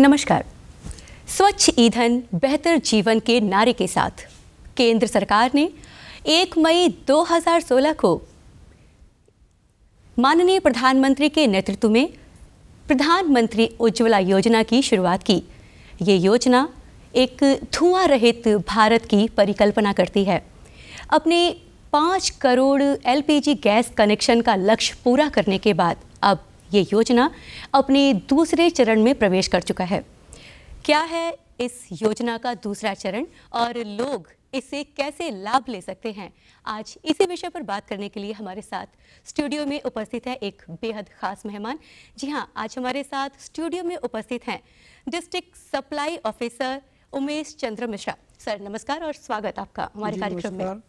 नमस्कार स्वच्छ ईंधन बेहतर जीवन के नारे के साथ केंद्र सरकार ने 1 मई 2016 को माननीय प्रधानमंत्री के नेतृत्व में प्रधानमंत्री उज्ज्वला योजना की शुरुआत की ये योजना एक धुआं रहित भारत की परिकल्पना करती है अपने पाँच करोड़ एलपीजी गैस कनेक्शन का लक्ष्य पूरा करने के बाद अब ये योजना अपने दूसरे चरण में प्रवेश कर चुका है क्या है इस योजना का दूसरा चरण और लोग इससे कैसे लाभ ले सकते हैं आज इसी विषय पर बात करने के लिए हमारे साथ स्टूडियो में उपस्थित है एक बेहद खास मेहमान जी हाँ आज हमारे साथ स्टूडियो में उपस्थित हैं district supply officer Umesh Chandra Mishra sir नमस्कार और स्वागत आपका हमारे कार्यक्रम में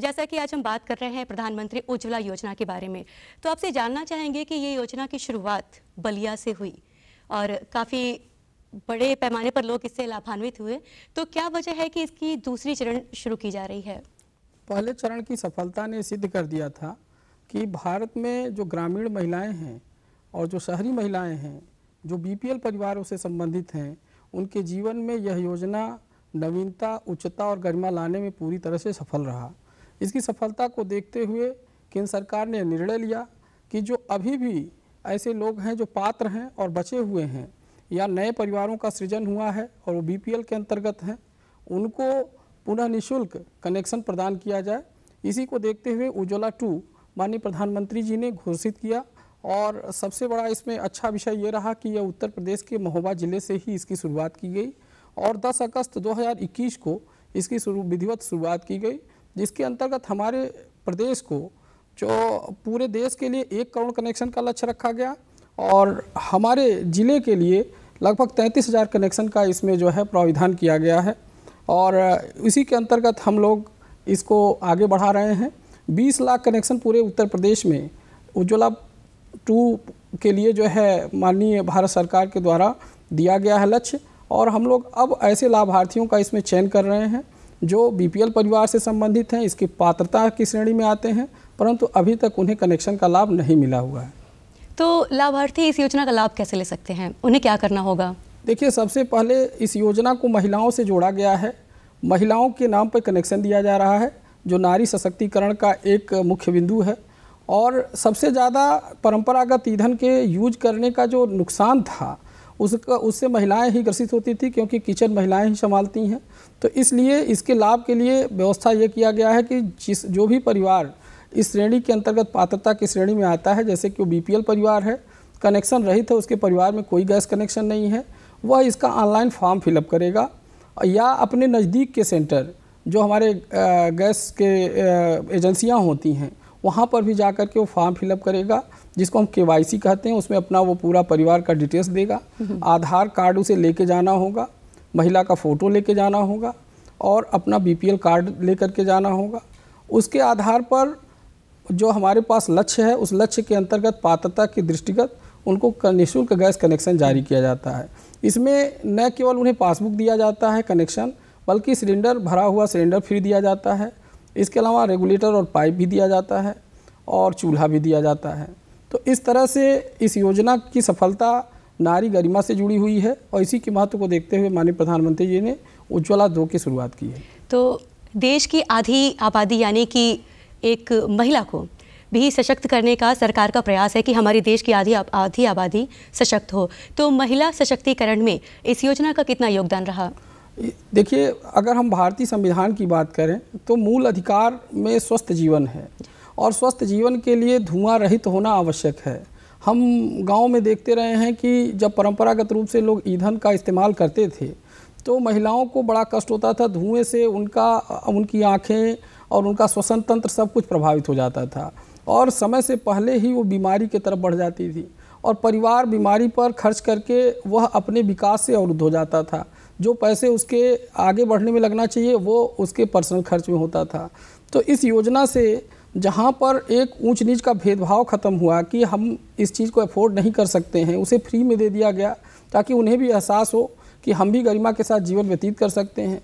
जैसा कि आज हम बात कर रहे हैं प्रधानमंत्री उज्ज्वला योजना के बारे में तो आपसे जानना चाहेंगे कि ये योजना की शुरुआत बलिया से हुई और काफ़ी बड़े पैमाने पर लोग इससे लाभान्वित हुए तो क्या वजह है कि इसकी दूसरी चरण शुरू की जा रही है पहले चरण की सफलता ने सिद्ध कर दिया था कि भारत में जो ग्रामीण महिलाएं हैं और जो शहरी महिलाएं हैं जो बीपीएल परिवारों से संबंधित हैं उनके जीवन में यह योजना नवीनता उच्चता और गरिमा लाने में पूरी तरह से सफल रहा इसकी सफलता को देखते हुए केंद्र सरकार ने निर्णय लिया कि जो अभी भी ऐसे लोग हैं जो पात्र हैं और बचे हुए हैं या नए परिवारों का सृजन हुआ है और वो बी के अंतर्गत हैं उनको पुनः निःशुल्क कनेक्शन प्रदान किया जाए इसी को देखते हुए उज्ज्वला टू माननीय प्रधानमंत्री जी ने घोषित किया और सबसे बड़ा इसमें अच्छा विषय ये रहा कि यह उत्तर प्रदेश के महोबा ज़िले से ही इसकी शुरुआत की गई और 10 अगस्त 2021 को इसकी शुरू विधिवत शुरुआत की गई जिसके अंतर्गत हमारे प्रदेश को जो पूरे देश के लिए एक करोड़ कनेक्शन का लक्ष्य रखा गया और हमारे ज़िले के लिए लगभग तैंतीस हज़ार कनेक्शन का इसमें जो है प्राविधान किया गया है और इसी के अंतर्गत हम लोग इसको आगे बढ़ा रहे हैं बीस लाख कनेक्शन पूरे उत्तर प्रदेश में उज्ज्वला टू के लिए जो है माननीय भारत सरकार के द्वारा दिया गया है लक्ष्य और हम लोग अब ऐसे लाभार्थियों का इसमें चयन कर रहे हैं जो बीपीएल परिवार से संबंधित हैं इसकी पात्रता की श्रेणी में आते हैं परंतु अभी तक उन्हें कनेक्शन का लाभ नहीं मिला हुआ है तो लाभार्थी इस योजना का लाभ कैसे ले सकते हैं उन्हें क्या करना होगा देखिए सबसे पहले इस योजना को महिलाओं से जोड़ा गया है महिलाओं के नाम पर कनेक्शन दिया जा रहा है जो नारी सशक्तिकरण का एक मुख्य बिंदु है और सबसे ज़्यादा परंपरागत ईंधन के यूज करने का जो नुकसान था उसका उससे महिलाएं ही ग्रसित होती थी क्योंकि किचन महिलाएं ही संभालती हैं तो इसलिए इसके लाभ के लिए व्यवस्था ये किया गया है कि जिस जो भी परिवार इस श्रेणी के अंतर्गत पात्रता की श्रेणी में आता है जैसे कि वो बी परिवार है कनेक्शन रहित है उसके परिवार में कोई गैस कनेक्शन नहीं है वह इसका ऑनलाइन फॉर्म फिलअप करेगा या अपने नज़दीक के सेंटर जो हमारे गैस के एजेंसियाँ होती हैं वहाँ पर भी जा के वो फॉर्म फिलअप करेगा जिसको हम के कहते हैं उसमें अपना वो पूरा परिवार का डिटेल्स देगा आधार कार्ड उसे लेके जाना होगा महिला का फ़ोटो लेके जाना होगा और अपना बीपीएल कार्ड लेकर के जाना होगा उसके आधार पर जो हमारे पास लक्ष्य है उस लक्ष्य के अंतर्गत पात्रता के दृष्टिगत उनको निःशुल्क गैस कनेक्शन जारी किया जाता है इसमें न केवल उन्हें पासबुक दिया जाता है कनेक्शन बल्कि सिलेंडर भरा हुआ सिलेंडर फ्री दिया जाता है इसके अलावा रेगुलेटर और पाइप भी दिया जाता है और चूल्हा भी दिया जाता है तो इस तरह से इस योजना की सफलता नारी गरिमा से जुड़ी हुई है और इसी के महत्व को देखते हुए माननीय प्रधानमंत्री जी ने उज्ज्वला दो की शुरुआत की है तो देश की आधी आबादी यानी कि एक महिला को भी सशक्त करने का सरकार का प्रयास है कि हमारे देश की आधी आधी आबादी सशक्त हो तो महिला सशक्तिकरण में इस योजना का कितना योगदान रहा देखिए अगर हम भारतीय संविधान की बात करें तो मूल अधिकार में स्वस्थ जीवन है और स्वस्थ जीवन के लिए धुआं रहित होना आवश्यक है हम गांव में देखते रहे हैं कि जब परंपरागत रूप से लोग ईंधन का इस्तेमाल करते थे तो महिलाओं को बड़ा कष्ट होता था धुएं से उनका उनकी आँखें और उनका श्वसन तंत्र सब कुछ प्रभावित हो जाता था और समय से पहले ही वो बीमारी की तरफ बढ़ जाती थी और परिवार बीमारी पर खर्च करके वह अपने विकास से अवरुद्ध हो जाता था जो पैसे उसके आगे बढ़ने में लगना चाहिए वो उसके पर्सनल खर्च में होता था तो इस योजना से जहाँ पर एक ऊंच नीच का भेदभाव ख़त्म हुआ कि हम इस चीज़ को अफोर्ड नहीं कर सकते हैं उसे फ्री में दे दिया गया ताकि उन्हें भी एहसास हो कि हम भी गरिमा के साथ जीवन व्यतीत कर सकते हैं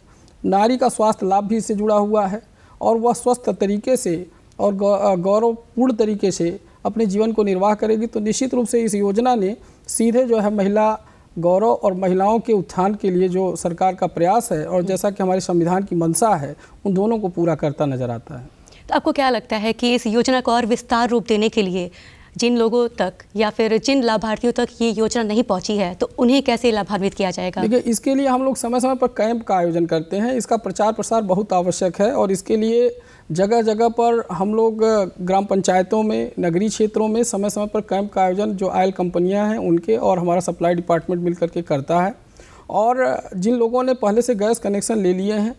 नारी का स्वास्थ्य लाभ भी इससे जुड़ा हुआ है और वह स्वस्थ तरीके से और गौरवपूर्ण तरीके से अपने जीवन को निर्वाह करेगी तो निश्चित रूप से इस योजना ने सीधे जो है महिला गौरव और महिलाओं के उत्थान के लिए जो सरकार का प्रयास है और जैसा कि हमारे संविधान की मंशा है उन दोनों को पूरा करता नजर आता है तो आपको क्या लगता है कि इस योजना को और विस्तार रूप देने के लिए जिन लोगों तक या फिर जिन लाभार्थियों तक ये योजना नहीं पहुंची है तो उन्हें कैसे लाभान्वित किया जाएगा देखिए इसके लिए हम लोग समय समय पर कैंप का आयोजन करते हैं इसका प्रचार प्रसार बहुत आवश्यक है और इसके लिए जगह जगह पर हम लोग ग्राम पंचायतों में नगरीय क्षेत्रों में समय समय पर कैंप का आयोजन जो आयल कंपनियां हैं उनके और हमारा सप्लाई डिपार्टमेंट मिल करके करता है और जिन लोगों ने पहले से गैस कनेक्शन ले लिए हैं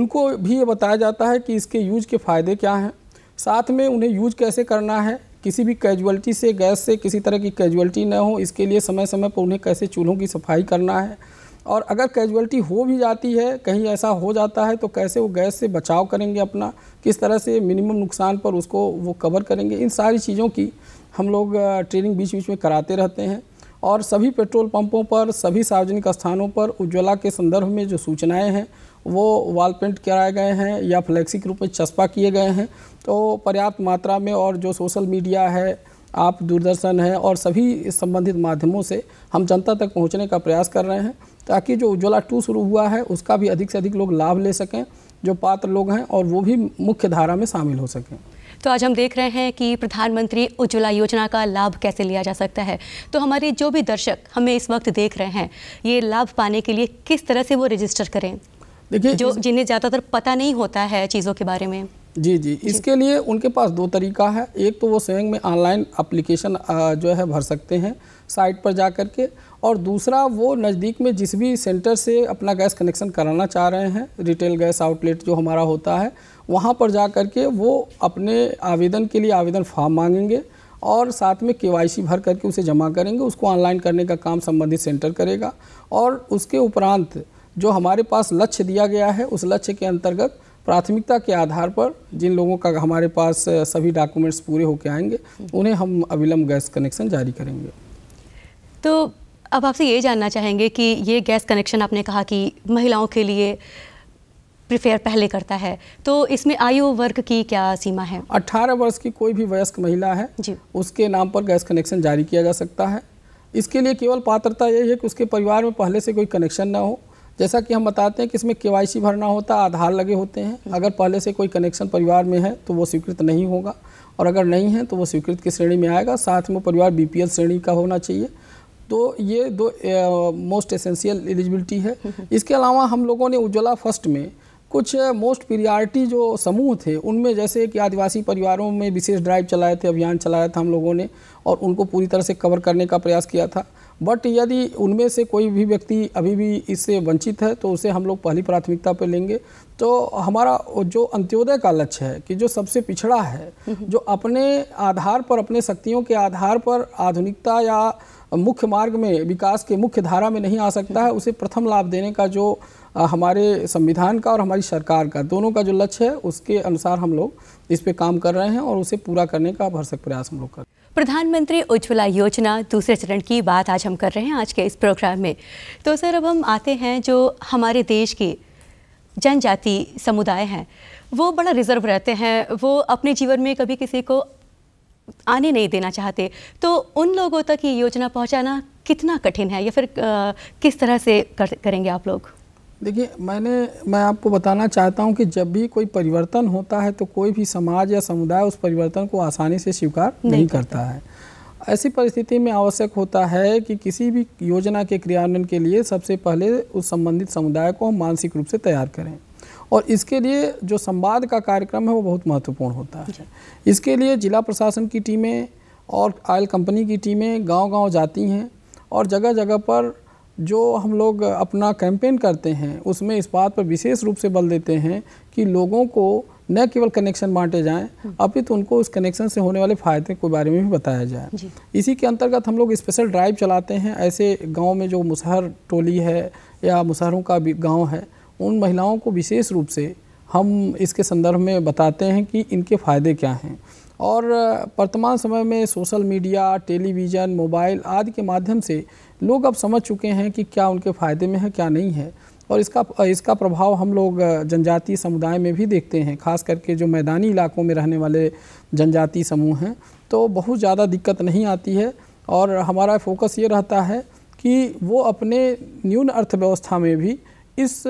उनको भी ये बताया जाता है कि इसके यूज के फ़ायदे क्या हैं साथ में उन्हें यूज कैसे करना है किसी भी कैजुअलिटी से गैस से किसी तरह की कैजुअलिटी न हो इसके लिए समय समय पर उन्हें कैसे चूल्हों की सफाई करना है और अगर कैजुअलिटी हो भी जाती है कहीं ऐसा हो जाता है तो कैसे वो गैस से बचाव करेंगे अपना किस तरह से मिनिमम नुकसान पर उसको वो कवर करेंगे इन सारी चीज़ों की हम लोग ट्रेनिंग बीच बीच में कराते रहते हैं और सभी पेट्रोल पंपों पर सभी सार्वजनिक स्थानों पर उज्ज्वला के संदर्भ में जो सूचनाएँ हैं वो वॉल पेंट कराए गए हैं या फ्लैक्सी के रूप में चस्पा किए गए हैं तो पर्याप्त मात्रा में और जो सोशल मीडिया है आप दूरदर्शन है और सभी संबंधित माध्यमों से हम जनता तक पहुंचने का प्रयास कर रहे हैं ताकि जो उज्ज्वला टू शुरू हुआ है उसका भी अधिक से अधिक लोग लाभ ले सकें जो पात्र लोग हैं और वो भी मुख्य धारा में शामिल हो सकें तो आज हम देख रहे हैं कि प्रधानमंत्री उज्ज्वला योजना का लाभ कैसे लिया जा सकता है तो हमारे जो भी दर्शक हमें इस वक्त देख रहे हैं ये लाभ पाने के लिए किस तरह से वो रजिस्टर करें देखिए जो जिन्हें ज़्यादातर पता नहीं होता है चीज़ों के बारे में जी जी इसके लिए उनके पास दो तरीका है एक तो वो स्वयं में ऑनलाइन अप्लीकेशन जो है भर सकते हैं साइट पर जा के और दूसरा वो नज़दीक में जिस भी सेंटर से अपना गैस कनेक्शन कराना चाह रहे हैं रिटेल गैस आउटलेट जो हमारा होता है वहाँ पर जा कर के वो अपने आवेदन के लिए आवेदन फॉर्म मांगेंगे और साथ में के भर करके उसे जमा करेंगे उसको ऑनलाइन करने का काम संबंधित सेंटर करेगा और उसके उपरांत जो हमारे पास लक्ष्य दिया गया है उस लक्ष्य के अंतर्गत प्राथमिकता के आधार पर जिन लोगों का हमारे पास सभी डॉक्यूमेंट्स पूरे होके आएंगे उन्हें हम अविलंब गैस कनेक्शन जारी करेंगे तो अब आपसे ये जानना चाहेंगे कि ये गैस कनेक्शन आपने कहा कि महिलाओं के लिए प्रिफेयर पहले करता है तो इसमें आयु वर्ग की क्या सीमा है 18 वर्ष की कोई भी वयस्क महिला है जी उसके नाम पर गैस कनेक्शन जारी किया जा सकता है इसके लिए केवल पात्रता यही है कि उसके परिवार में पहले से कोई कनेक्शन ना हो जैसा कि हम बताते हैं कि इसमें के भरना होता आधार लगे होते हैं हम्म। अगर पहले से कोई कनेक्शन परिवार में है तो वो स्वीकृत नहीं होगा और अगर नहीं है तो वो स्वीकृत की श्रेणी में आएगा साथ में परिवार बीपीएल श्रेणी का होना चाहिए तो ये दो मोस्ट एसेंशियल एलिजिबिलिटी है इसके अलावा हम लोगों ने उज्ज्वला फर्स्ट में कुछ मोस्ट प्रियॉरिटी जो समूह थे उनमें जैसे कि आदिवासी परिवारों में विशेष ड्राइव चलाए थे अभियान चलाया था हम लोगों ने और उनको पूरी तरह से कवर करने का प्रयास किया था बट यदि उनमें से कोई भी व्यक्ति अभी भी इससे वंचित है तो उसे हम लोग पहली प्राथमिकता पर लेंगे तो हमारा जो अंत्योदय का लक्ष्य है कि जो सबसे पिछड़ा है हम्म। जो अपने आधार पर अपने शक्तियों के आधार पर आधुनिकता या मुख्य मार्ग में विकास के मुख्य धारा में नहीं आ सकता है उसे प्रथम लाभ देने का जो हमारे संविधान का और हमारी सरकार का दोनों का जो लक्ष्य है उसके अनुसार हम लोग इस पर काम कर रहे हैं और उसे पूरा करने का भरसक प्रयास हम लोग कर रहे हैं प्रधानमंत्री उज्ज्वला योजना दूसरे चरण की बात आज हम कर रहे हैं आज के इस प्रोग्राम में तो सर अब हम आते हैं जो हमारे देश की जनजाति समुदाय हैं वो बड़ा रिजर्व रहते हैं वो अपने जीवन में कभी किसी को आने नहीं देना चाहते तो उन लोगों तक ये योजना पहुंचाना कितना कठिन है या फिर आ, किस तरह से कर, करेंगे आप लोग देखिए मैंने मैं आपको बताना चाहता हूं कि जब भी कोई परिवर्तन होता है तो कोई भी समाज या समुदाय उस परिवर्तन को आसानी से स्वीकार नहीं, नहीं करता है ऐसी परिस्थिति में आवश्यक होता है कि किसी भी योजना के क्रियान्वयन के लिए सबसे पहले उस संबंधित समुदाय को हम मानसिक रूप से तैयार करें और इसके लिए जो संवाद का कार्यक्रम है वो बहुत महत्वपूर्ण होता है इसके लिए जिला प्रशासन की टीमें और आयल कंपनी की टीमें गांव-गांव जाती हैं और जगह जगह पर जो हम लोग अपना कैंपेन करते हैं उसमें इस बात पर विशेष रूप से बल देते हैं कि लोगों को न केवल कनेक्शन बांटे जाएं अपितु तो उनको उस कनेक्शन से होने वाले फ़ायदे के बारे में भी बताया जाए इसी के अंतर्गत हम लोग स्पेशल ड्राइव चलाते हैं ऐसे गांव में जो मुसहर टोली है या मुसहरों का गांव है उन महिलाओं को विशेष रूप से हम इसके संदर्भ में बताते हैं कि इनके फ़ायदे क्या हैं और वर्तमान समय में सोशल मीडिया टेलीविज़न मोबाइल आदि के माध्यम से लोग अब समझ चुके हैं कि क्या उनके फ़ायदे में है क्या नहीं है और इसका इसका प्रभाव हम लोग जनजातीय समुदाय में भी देखते हैं खास करके जो मैदानी इलाकों में रहने वाले जनजातीय समूह हैं तो बहुत ज़्यादा दिक्कत नहीं आती है और हमारा फोकस ये रहता है कि वो अपने न्यून अर्थव्यवस्था में भी इस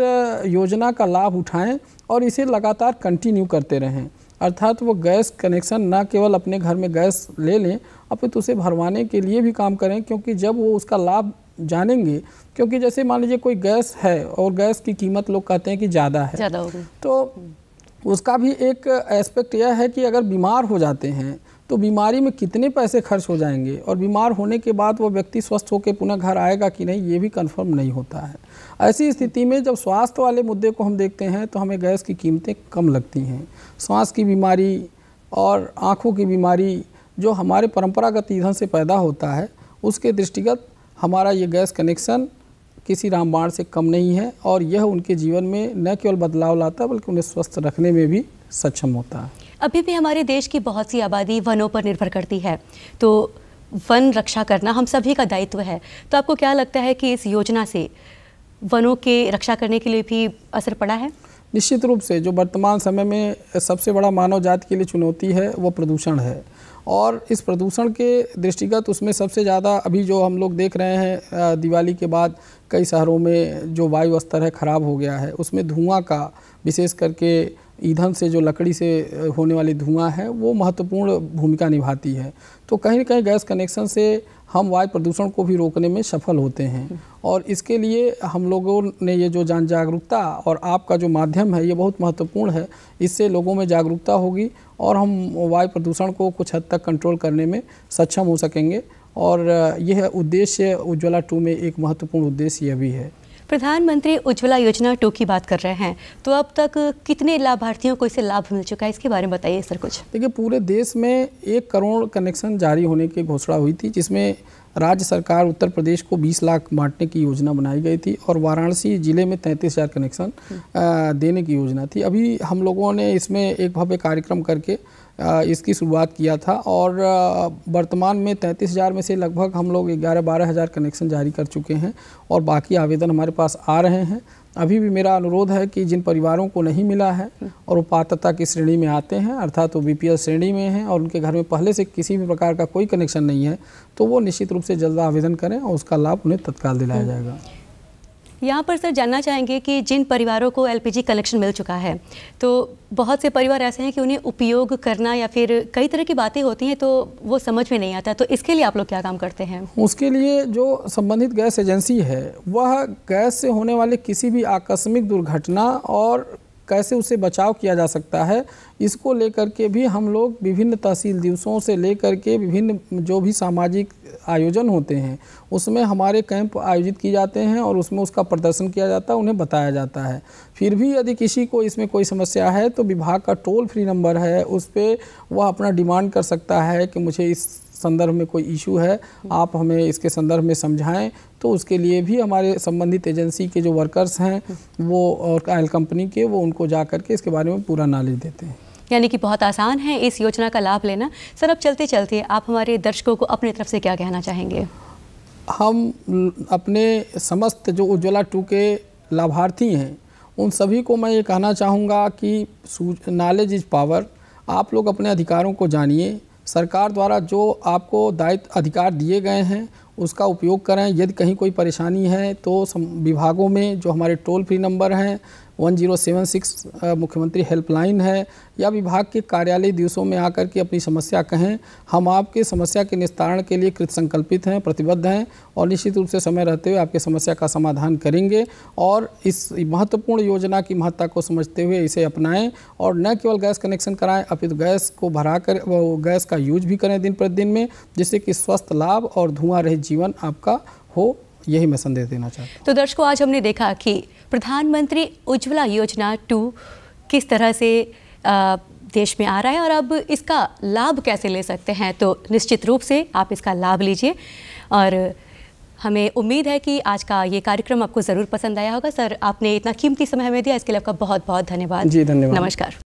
योजना का लाभ उठाएं और इसे लगातार कंटिन्यू करते रहें अर्थात वो गैस कनेक्शन ना केवल अपने घर में गैस ले लें अपितु उसे भरवाने के लिए भी काम करें क्योंकि जब वो उसका लाभ जानेंगे क्योंकि जैसे मान लीजिए कोई गैस है और गैस की कीमत लोग कहते हैं कि ज़्यादा है ज़्यादा हो तो उसका भी एक एस्पेक्ट यह है कि अगर बीमार हो जाते हैं तो बीमारी में कितने पैसे खर्च हो जाएंगे और बीमार होने के बाद वो व्यक्ति स्वस्थ होकर पुनः घर आएगा कि नहीं ये भी कंफर्म नहीं होता है ऐसी स्थिति में जब स्वास्थ्य वाले मुद्दे को हम देखते हैं तो हमें गैस की कीमतें कम लगती हैं सांस की बीमारी और आँखों की बीमारी जो हमारे परम्परागत ईंधन से पैदा होता है उसके दृष्टिगत हमारा ये गैस कनेक्शन किसी रामबाण से कम नहीं है और यह उनके जीवन में न केवल बदलाव लाता बल्कि उन्हें स्वस्थ रखने में भी सक्षम होता है अभी भी हमारे देश की बहुत सी आबादी वनों पर निर्भर करती है तो वन रक्षा करना हम सभी का दायित्व है तो आपको क्या लगता है कि इस योजना से वनों के रक्षा करने के लिए भी असर पड़ा है निश्चित रूप से जो वर्तमान समय में सबसे बड़ा मानव जाति के लिए चुनौती है वो प्रदूषण है और इस प्रदूषण के दृष्टिगत उसमें सबसे ज़्यादा अभी जो हम लोग देख रहे हैं दिवाली के बाद कई शहरों में जो वायु स्तर है ख़राब हो गया है उसमें धुआं का विशेष करके ईंधन से जो लकड़ी से होने वाली धुआं है वो महत्वपूर्ण भूमिका निभाती है तो कहीं ना कहीं गैस कनेक्शन से हम वायु प्रदूषण को भी रोकने में सफल होते हैं और इसके लिए हम लोगों ने ये जो जन जागरूकता और आपका जो माध्यम है ये बहुत महत्वपूर्ण है इससे लोगों में जागरूकता होगी और हम वायु प्रदूषण को कुछ हद तक कंट्रोल करने में सक्षम हो सकेंगे और यह उद्देश्य उज्ज्वला टू में एक महत्वपूर्ण उद्देश्य यह भी है प्रधानमंत्री उज्ज्वला योजना टू की बात कर रहे हैं तो अब तक कितने लाभार्थियों को इसे लाभ मिल चुका है इसके बारे में बताइए सर कुछ देखिए पूरे देश में एक करोड़ कनेक्शन जारी होने की घोषणा हुई थी जिसमें राज्य सरकार उत्तर प्रदेश को 20 लाख बांटने की योजना बनाई गई थी और वाराणसी जिले में तैंतीस हज़ार कनेक्शन हम्म। देने की योजना थी अभी हम लोगों ने इसमें एक भव्य कार्यक्रम करके इसकी शुरुआत किया था और वर्तमान में तैंतीस हज़ार में से लगभग हम लोग ग्यारह बारह हज़ार कनेक्शन जारी कर चुके हैं और बाकी आवेदन हमारे पास आ रहे हैं अभी भी मेरा अनुरोध है कि जिन परिवारों को नहीं मिला है और वो पात्रता की श्रेणी में आते हैं अर्थात वो बी श्रेणी में हैं और उनके घर में पहले से किसी भी प्रकार का कोई कनेक्शन नहीं है तो वो निश्चित रूप से जल्द आवेदन करें और उसका लाभ उन्हें तत्काल दिलाया जाएगा यहाँ पर सर जानना चाहेंगे कि जिन परिवारों को एलपीजी कनेक्शन मिल चुका है तो बहुत से परिवार ऐसे हैं कि उन्हें उपयोग करना या फिर कई तरह की बातें होती हैं तो वो समझ में नहीं आता तो इसके लिए आप लोग क्या काम करते हैं उसके लिए जो संबंधित गैस एजेंसी है वह गैस से होने वाले किसी भी आकस्मिक दुर्घटना और कैसे उससे बचाव किया जा सकता है इसको लेकर के भी हम लोग विभिन्न तहसील दिवसों से लेकर के विभिन्न जो भी सामाजिक आयोजन होते हैं उसमें हमारे कैंप आयोजित किए जाते हैं और उसमें उसका प्रदर्शन किया जाता है उन्हें बताया जाता है फिर भी यदि किसी को इसमें कोई समस्या है तो विभाग का टोल फ्री नंबर है उस पर वह अपना डिमांड कर सकता है कि मुझे इस संदर्भ में कोई इशू है आप हमें इसके संदर्भ में समझाएं तो उसके लिए भी हमारे संबंधित एजेंसी के जो वर्कर्स हैं वो और आयल कंपनी के वो उनको जा करके इसके बारे में पूरा नॉलेज देते हैं यानी कि बहुत आसान है इस योजना का लाभ लेना सर अब चलते चलते आप हमारे दर्शकों को अपनी तरफ से क्या कहना चाहेंगे हम अपने समस्त जो उज्ज्वला टू के लाभार्थी हैं उन सभी को मैं ये कहना चाहूँगा कि नॉलेज इज पावर आप लोग अपने अधिकारों को जानिए सरकार द्वारा जो आपको दायित्व अधिकार दिए गए हैं उसका उपयोग करें यदि कहीं कोई परेशानी है तो विभागों में जो हमारे टोल फ्री नंबर हैं 1076 मुख्यमंत्री हेल्पलाइन है या विभाग के कार्यालय दिवसों में आकर के अपनी समस्या कहें हम आपके समस्या के निस्तारण के लिए कृत संकल्पित हैं प्रतिबद्ध हैं और निश्चित रूप से समय रहते हुए आपके समस्या का समाधान करेंगे और इस महत्वपूर्ण योजना की महत्ता को समझते हुए इसे अपनाएं और न केवल गैस कनेक्शन कराएँ अपित तो गैस को भरा कर गैस का यूज भी करें दिन प्रतिदिन में जिससे कि स्वस्थ लाभ और धुआं रहित जीवन आपका हो यही मैं संदेश देना चाहता हूँ तो दर्शकों आज हमने देखा कि प्रधानमंत्री उज्ज्वला योजना टू किस तरह से आ, देश में आ रहा है और अब इसका लाभ कैसे ले सकते हैं तो निश्चित रूप से आप इसका लाभ लीजिए और हमें उम्मीद है कि आज का ये कार्यक्रम आपको ज़रूर पसंद आया होगा सर आपने इतना कीमती समय हमें दिया इसके लिए आपका बहुत बहुत धन्यवाद जी धन्यवाद नमस्कार